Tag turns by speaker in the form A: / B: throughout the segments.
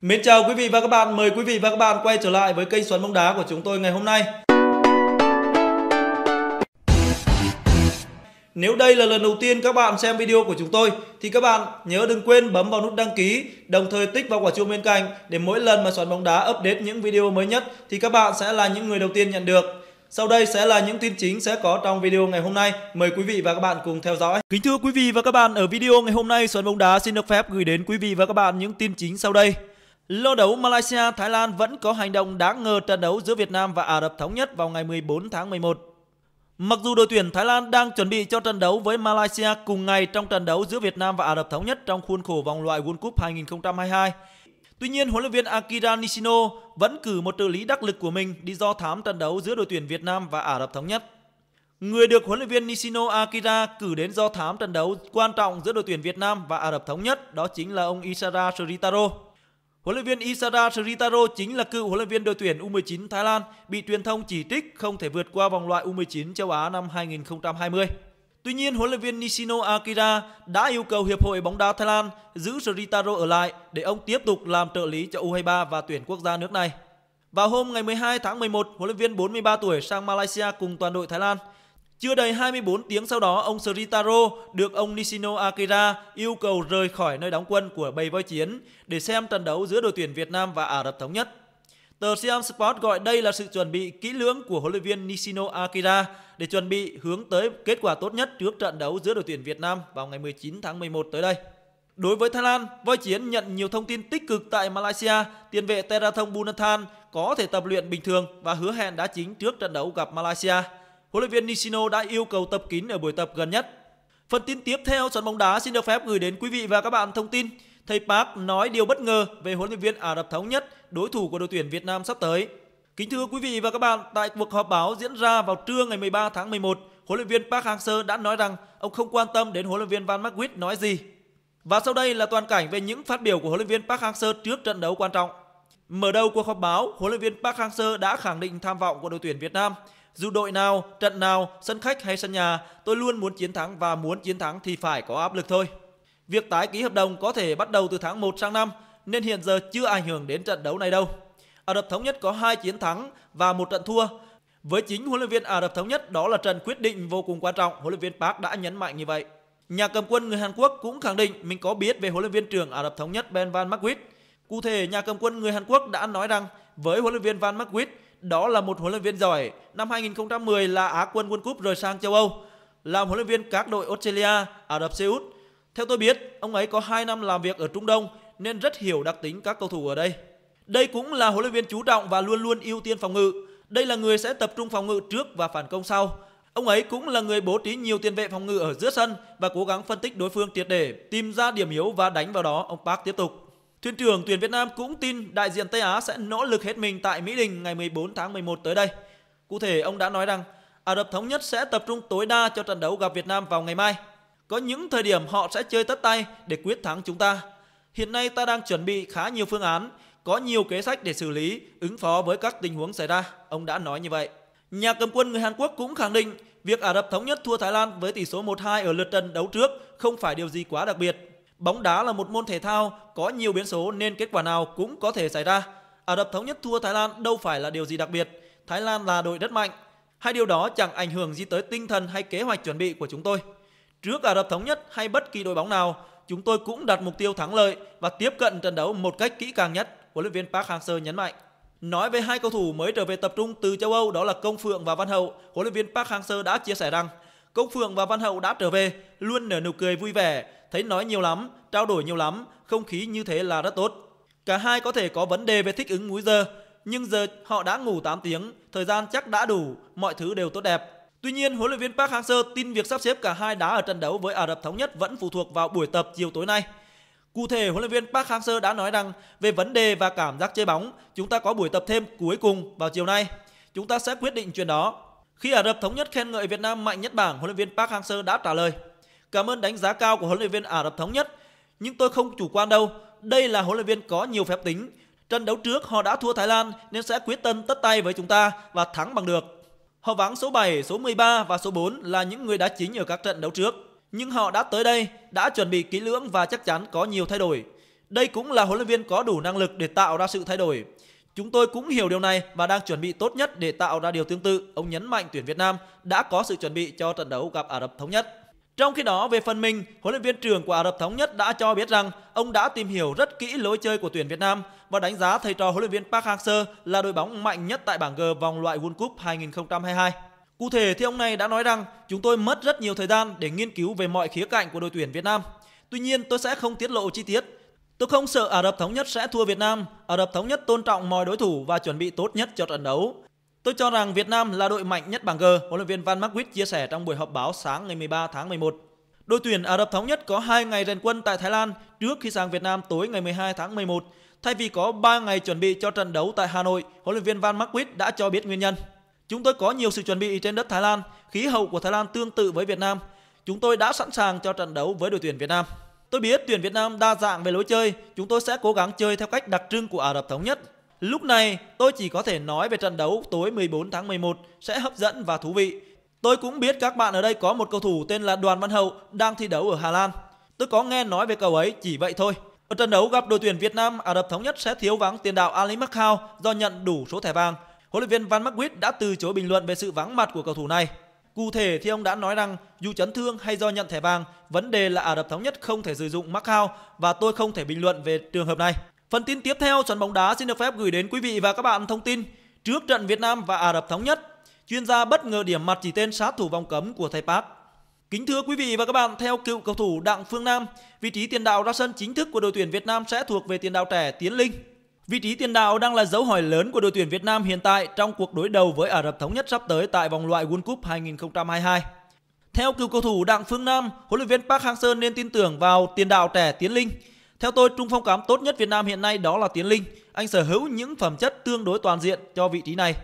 A: Mến chào quý vị và các bạn, mời quý vị và các bạn quay trở lại với kênh Xoắn bóng đá của chúng tôi ngày hôm nay. Nếu đây là lần đầu tiên các bạn xem video của chúng tôi thì các bạn nhớ đừng quên bấm vào nút đăng ký, đồng thời tích vào quả chuông bên cạnh để mỗi lần mà Xoắn bóng đá update những video mới nhất thì các bạn sẽ là những người đầu tiên nhận được. Sau đây sẽ là những tin chính sẽ có trong video ngày hôm nay. Mời quý vị và các bạn cùng theo dõi. Kính thưa quý vị và các bạn, ở video ngày hôm nay Xoắn bóng đá xin được phép gửi đến quý vị và các bạn những tin chính sau đây. Lô đấu Malaysia Thái Lan vẫn có hành động đáng ngờ trận đấu giữa Việt Nam và Ả Rập thống nhất vào ngày 14 tháng 11. Mặc dù đội tuyển Thái Lan đang chuẩn bị cho trận đấu với Malaysia cùng ngày trong trận đấu giữa Việt Nam và Ả Rập thống nhất trong khuôn khổ vòng loại World Cup 2022, tuy nhiên huấn luyện viên Akira Nishino vẫn cử một trợ lý đắc lực của mình đi do thám trận đấu giữa đội tuyển Việt Nam và Ả Rập thống nhất. Người được huấn luyện viên Nishino Akira cử đến do thám trận đấu quan trọng giữa đội tuyển Việt Nam và Ả Rập thống nhất đó chính là ông Isara Sritaro. Huấn luyện viên Isada Sritaro chính là cựu huấn luyện viên đội tuyển U19 Thái Lan bị truyền thông chỉ trích không thể vượt qua vòng loại U19 châu Á năm 2020. Tuy nhiên, huấn luyện viên Nishino Akira đã yêu cầu Hiệp hội bóng đá Thái Lan giữ Sritaro ở lại để ông tiếp tục làm trợ lý cho U23 và tuyển quốc gia nước này. Vào hôm ngày 12 tháng 11, huấn luyện viên 43 tuổi sang Malaysia cùng toàn đội Thái Lan. Chưa đầy 24 tiếng sau đó, ông Sritaro được ông Nishino Akira yêu cầu rời khỏi nơi đóng quân của bầy voi chiến để xem trận đấu giữa đội tuyển Việt Nam và Ả Rập Thống Nhất. Tờ Siam Sport gọi đây là sự chuẩn bị kỹ lưỡng của huấn luyện viên Nishino Akira để chuẩn bị hướng tới kết quả tốt nhất trước trận đấu giữa đội tuyển Việt Nam vào ngày 19 tháng 11 tới đây. Đối với Thái Lan, voi chiến nhận nhiều thông tin tích cực tại Malaysia, tiền vệ Terathong Bunathan có thể tập luyện bình thường và hứa hẹn đá chính trước trận đấu gặp Malaysia huấn luyện viên Nishino đã yêu cầu tập kín ở buổi tập gần nhất. Phần tin tiếp theo trận bóng đá xin được phép gửi đến quý vị và các bạn thông tin thầy Park nói điều bất ngờ về huấn luyện viên Ả Rập Thống Nhất, đối thủ của đội tuyển Việt Nam sắp tới. Kính thưa quý vị và các bạn, tại cuộc họp báo diễn ra vào trưa ngày 13 tháng 11, huấn luyện viên Park Hang-seo đã nói rằng ông không quan tâm đến huấn luyện viên Van Marwijk nói gì. Và sau đây là toàn cảnh về những phát biểu của huấn luyện viên Park Hang-seo trước trận đấu quan trọng. Mở đầu cuộc họp báo, huấn luyện viên Park Hang-seo đã khẳng định tham vọng của đội tuyển Việt Nam dù đội nào, trận nào, sân khách hay sân nhà, tôi luôn muốn chiến thắng và muốn chiến thắng thì phải có áp lực thôi. Việc tái ký hợp đồng có thể bắt đầu từ tháng 1 sang năm, nên hiện giờ chưa ảnh hưởng đến trận đấu này đâu. Ả Rập Thống Nhất có hai chiến thắng và một trận thua. Với chính huấn luyện viên Ả Rập Thống Nhất, đó là trận quyết định vô cùng quan trọng, huấn luyện viên Park đã nhấn mạnh như vậy. Nhà cầm quân người Hàn Quốc cũng khẳng định mình có biết về huấn luyện viên trưởng Ả Rập Thống Nhất Ben Van Markwit. Cụ thể, nhà cầm quân người Hàn Quốc đã nói rằng với huấn luyện viên Van Markwit, đó là một huấn luyện viên giỏi. Năm 2010 là Á quân World Cup rồi sang châu Âu, làm huấn luyện viên các đội Australia, Ả Rập Xê Út. Theo tôi biết, ông ấy có 2 năm làm việc ở Trung Đông nên rất hiểu đặc tính các cầu thủ ở đây. Đây cũng là huấn luyện viên chú trọng và luôn luôn ưu tiên phòng ngự. Đây là người sẽ tập trung phòng ngự trước và phản công sau. Ông ấy cũng là người bố trí nhiều tiền vệ phòng ngự ở giữa sân và cố gắng phân tích đối phương triệt để, tìm ra điểm yếu và đánh vào đó, ông Park tiếp tục. Thuyền trưởng tuyển Việt Nam cũng tin đại diện Tây Á sẽ nỗ lực hết mình tại Mỹ Đình ngày 14 tháng 11 tới đây. Cụ thể, ông đã nói rằng Ả Rập Thống Nhất sẽ tập trung tối đa cho trận đấu gặp Việt Nam vào ngày mai. Có những thời điểm họ sẽ chơi tất tay để quyết thắng chúng ta. Hiện nay ta đang chuẩn bị khá nhiều phương án, có nhiều kế sách để xử lý, ứng phó với các tình huống xảy ra, ông đã nói như vậy. Nhà cầm quân người Hàn Quốc cũng khẳng định việc Ả Rập Thống Nhất thua Thái Lan với tỷ số 1-2 ở lượt trận đấu trước không phải điều gì quá đặc biệt Bóng đá là một môn thể thao có nhiều biến số nên kết quả nào cũng có thể xảy ra. Ả Rập Thống Nhất thua Thái Lan đâu phải là điều gì đặc biệt. Thái Lan là đội rất mạnh. Hai điều đó chẳng ảnh hưởng gì tới tinh thần hay kế hoạch chuẩn bị của chúng tôi. Trước Ả Rập Thống Nhất hay bất kỳ đội bóng nào, chúng tôi cũng đặt mục tiêu thắng lợi và tiếp cận trận đấu một cách kỹ càng nhất, huấn luyện viên Park Hang-seo nhấn mạnh. Nói về hai cầu thủ mới trở về tập trung từ châu Âu đó là Công Phượng và Văn Hậu, huấn luyện viên Park Hang-seo đã chia sẻ rằng Công Phượng và Văn Hậu đã trở về, luôn nở nụ cười vui vẻ, thấy nói nhiều lắm, trao đổi nhiều lắm, không khí như thế là rất tốt. Cả hai có thể có vấn đề về thích ứng múi giờ, nhưng giờ họ đã ngủ 8 tiếng, thời gian chắc đã đủ, mọi thứ đều tốt đẹp. Tuy nhiên, huấn luyện viên Park Hang-seo tin việc sắp xếp cả hai đá ở trận đấu với Ả Rập Thống Nhất vẫn phụ thuộc vào buổi tập chiều tối nay. Cụ thể, huấn luyện viên Park Hang-seo đã nói rằng về vấn đề và cảm giác chơi bóng, chúng ta có buổi tập thêm cuối cùng vào chiều nay. Chúng ta sẽ quyết định chuyện đó. Khi Ả Rập Thống Nhất khen ngợi Việt Nam mạnh nhất bảng, huấn luyện viên Park Hang-seo đã trả lời. Cảm ơn đánh giá cao của huấn luyện viên Ả Rập Thống Nhất. Nhưng tôi không chủ quan đâu. Đây là huấn luyện viên có nhiều phép tính. Trận đấu trước họ đã thua Thái Lan nên sẽ quyết tâm tất tay với chúng ta và thắng bằng được. Họ vắng số 7, số 13 và số 4 là những người đá chính ở các trận đấu trước. Nhưng họ đã tới đây, đã chuẩn bị kỹ lưỡng và chắc chắn có nhiều thay đổi. Đây cũng là huấn luyện viên có đủ năng lực để tạo ra sự thay đổi. Chúng tôi cũng hiểu điều này và đang chuẩn bị tốt nhất để tạo ra điều tương tự. Ông nhấn mạnh tuyển Việt Nam đã có sự chuẩn bị cho trận đấu gặp Ả Rập Thống Nhất. Trong khi đó, về phần mình, huấn luyện viên trưởng của Ả Rập Thống Nhất đã cho biết rằng ông đã tìm hiểu rất kỹ lối chơi của tuyển Việt Nam và đánh giá thầy trò huấn luyện viên Park Hang-seo là đội bóng mạnh nhất tại bảng G vòng loại World Cup 2022. Cụ thể thì ông này đã nói rằng chúng tôi mất rất nhiều thời gian để nghiên cứu về mọi khía cạnh của đội tuyển Việt Nam. Tuy nhiên tôi sẽ không tiết lộ chi tiết. Tôi không sợ Ả Rập Thống Nhất sẽ thua Việt Nam. Ả Rập Thống Nhất tôn trọng mọi đối thủ và chuẩn bị tốt nhất cho trận đấu. Tôi cho rằng Việt Nam là đội mạnh nhất bảng G, huấn luyện viên Van Marwijk chia sẻ trong buổi họp báo sáng ngày 13 tháng 11. Đội tuyển Ả Rập Thống Nhất có 2 ngày rèn quân tại Thái Lan trước khi sang Việt Nam tối ngày 12 tháng 11. Thay vì có 3 ngày chuẩn bị cho trận đấu tại Hà Nội, huấn luyện viên Van Marwijk đã cho biết nguyên nhân. Chúng tôi có nhiều sự chuẩn bị trên đất Thái Lan, khí hậu của Thái Lan tương tự với Việt Nam. Chúng tôi đã sẵn sàng cho trận đấu với đội tuyển Việt Nam. Tôi biết tuyển Việt Nam đa dạng về lối chơi, chúng tôi sẽ cố gắng chơi theo cách đặc trưng của Ả Rập Thống Nhất Lúc này, tôi chỉ có thể nói về trận đấu tối 14 tháng 11 sẽ hấp dẫn và thú vị. Tôi cũng biết các bạn ở đây có một cầu thủ tên là Đoàn Văn Hậu đang thi đấu ở Hà Lan. Tôi có nghe nói về cậu ấy chỉ vậy thôi. Ở trận đấu gặp đội tuyển Việt Nam, Ả Rập Thống Nhất sẽ thiếu vắng tiền đạo Ali Makhao do nhận đủ số thẻ vàng. Huấn luyện viên Van Markwit đã từ chối bình luận về sự vắng mặt của cầu thủ này. Cụ thể thì ông đã nói rằng dù chấn thương hay do nhận thẻ vàng, vấn đề là Ả Rập Thống Nhất không thể sử dụng Makhao và tôi không thể bình luận về trường hợp này. Phần tin tiếp theo trận bóng đá xin được phép gửi đến quý vị và các bạn thông tin trước trận Việt Nam và Ả Rập Thống Nhất. Chuyên gia bất ngờ điểm mặt chỉ tên sát thủ vòng cấm của thầy Park. Kính thưa quý vị và các bạn, theo cựu cầu thủ Đặng Phương Nam, vị trí tiền đạo ra sân chính thức của đội tuyển Việt Nam sẽ thuộc về tiền đạo trẻ Tiến Linh. Vị trí tiền đạo đang là dấu hỏi lớn của đội tuyển Việt Nam hiện tại trong cuộc đối đầu với Ả Rập Thống Nhất sắp tới tại vòng loại World Cup 2022. Theo cựu cầu thủ Đặng Phương Nam, huấn luyện viên Park Hang-seo nên tin tưởng vào tiền đạo trẻ Tiến Linh theo tôi, trung phong cắm tốt nhất Việt Nam hiện nay đó là Tiến Linh. Anh sở hữu những phẩm chất tương đối toàn diện cho vị trí này.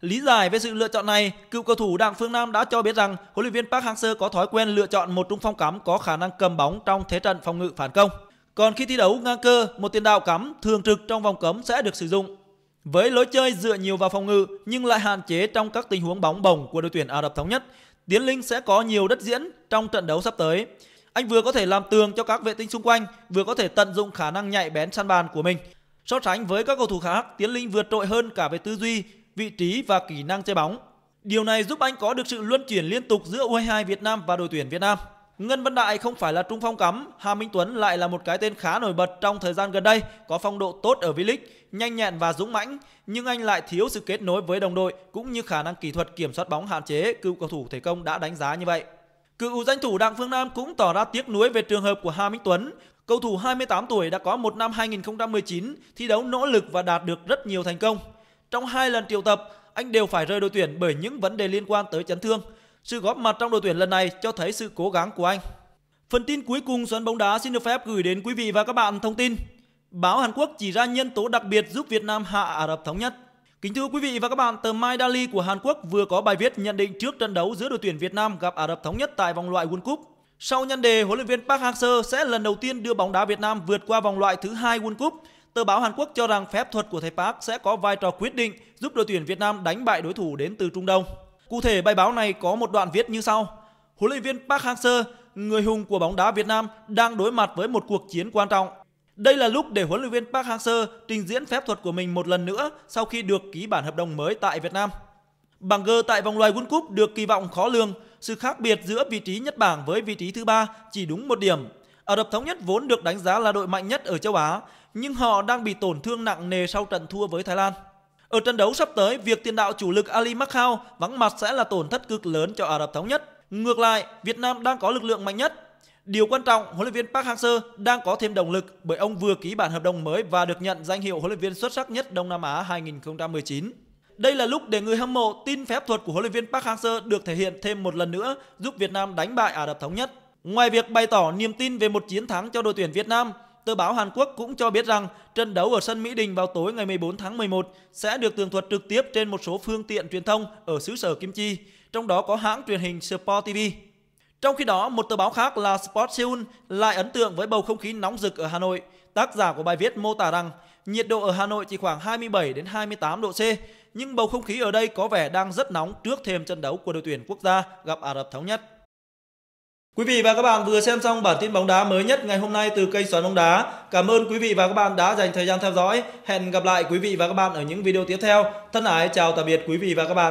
A: Lý giải về sự lựa chọn này, cựu cầu thủ Đặng Phương Nam đã cho biết rằng huấn luyện viên Park Hang-seo có thói quen lựa chọn một trung phong cắm có khả năng cầm bóng trong thế trận phòng ngự phản công. Còn khi thi đấu ngang cơ, một tiền đạo cắm thường trực trong vòng cấm sẽ được sử dụng. Với lối chơi dựa nhiều vào phòng ngự nhưng lại hạn chế trong các tình huống bóng bổng của đội tuyển Ả Rập Thống Nhất, Tiến Linh sẽ có nhiều đất diễn trong trận đấu sắp tới. Anh vừa có thể làm tường cho các vệ tinh xung quanh, vừa có thể tận dụng khả năng nhạy bén săn bàn của mình. So sánh với các cầu thủ khác, Tiến Linh vượt trội hơn cả về tư duy, vị trí và kỹ năng chơi bóng. Điều này giúp anh có được sự luân chuyển liên tục giữa U22 Việt Nam và đội tuyển Việt Nam. Ngân Văn Đại không phải là trung phong cắm, Hà Minh Tuấn lại là một cái tên khá nổi bật trong thời gian gần đây, có phong độ tốt ở V-League, nhanh nhẹn và dũng mãnh, nhưng anh lại thiếu sự kết nối với đồng đội cũng như khả năng kỹ thuật kiểm soát bóng hạn chế, cựu cầu thủ thể công đã đánh giá như vậy. Cựu danh thủ Đặng Phương Nam cũng tỏ ra tiếc nuối về trường hợp của Hà Minh Tuấn. Cầu thủ 28 tuổi đã có một năm 2019 thi đấu nỗ lực và đạt được rất nhiều thành công. Trong hai lần triệu tập, anh đều phải rời đội tuyển bởi những vấn đề liên quan tới chấn thương. Sự góp mặt trong đội tuyển lần này cho thấy sự cố gắng của anh. Phần tin cuối cùng xoắn bóng đá xin được phép gửi đến quý vị và các bạn thông tin. Báo Hàn Quốc chỉ ra nhân tố đặc biệt giúp Việt Nam hạ Ả Rập Thống Nhất. Kính thưa quý vị và các bạn, tờ Mai Daily của Hàn Quốc vừa có bài viết nhận định trước trận đấu giữa đội tuyển Việt Nam gặp Ả Rập Thống Nhất tại vòng loại World Cup. Sau nhân đề, huấn luyện viên Park Hang-seo sẽ lần đầu tiên đưa bóng đá Việt Nam vượt qua vòng loại thứ hai World Cup. Tờ báo Hàn Quốc cho rằng phép thuật của thầy Park sẽ có vai trò quyết định giúp đội tuyển Việt Nam đánh bại đối thủ đến từ Trung Đông. Cụ thể, bài báo này có một đoạn viết như sau. Huấn luyện viên Park Hang-seo, người hùng của bóng đá Việt Nam, đang đối mặt với một cuộc chiến quan trọng. Đây là lúc để huấn luyện viên Park Hang-seo trình diễn phép thuật của mình một lần nữa sau khi được ký bản hợp đồng mới tại Việt Nam. Bảng G tại vòng loại World Cup được kỳ vọng khó lường, sự khác biệt giữa vị trí nhất bảng với vị trí thứ ba chỉ đúng một điểm. Ả Rập Thống Nhất vốn được đánh giá là đội mạnh nhất ở châu Á, nhưng họ đang bị tổn thương nặng nề sau trận thua với Thái Lan. Ở trận đấu sắp tới, việc tiền đạo chủ lực Ali Makhao vắng mặt sẽ là tổn thất cực lớn cho Ả Rập Thống Nhất. Ngược lại, Việt Nam đang có lực lượng mạnh nhất, Điều quan trọng, huấn luyện viên Park Hang-seo đang có thêm động lực bởi ông vừa ký bản hợp đồng mới và được nhận danh hiệu huấn luyện viên xuất sắc nhất Đông Nam Á 2019. Đây là lúc để người hâm mộ tin phép thuật của huấn luyện viên Park Hang-seo được thể hiện thêm một lần nữa, giúp Việt Nam đánh bại Ả Rập thống nhất. Ngoài việc bày tỏ niềm tin về một chiến thắng cho đội tuyển Việt Nam, tờ báo Hàn Quốc cũng cho biết rằng trận đấu ở sân Mỹ Đình vào tối ngày 14 tháng 11 sẽ được tường thuật trực tiếp trên một số phương tiện truyền thông ở xứ sở Kim Chi, trong đó có hãng truyền hình Sport TV. Trong khi đó, một tờ báo khác là Sport Seoul lại ấn tượng với bầu không khí nóng rực ở Hà Nội. Tác giả của bài viết mô tả rằng nhiệt độ ở Hà Nội chỉ khoảng 27 đến 28 độ C, nhưng bầu không khí ở đây có vẻ đang rất nóng trước thêm trận đấu của đội tuyển quốc gia gặp Ả Rập Thống Nhất. Quý vị và các bạn vừa xem xong bản tin bóng đá mới nhất ngày hôm nay từ kênh Xoắn bóng đá. Cảm ơn quý vị và các bạn đã dành thời gian theo dõi. Hẹn gặp lại quý vị và các bạn ở những video tiếp theo. Thân ái chào tạm biệt quý vị và các bạn.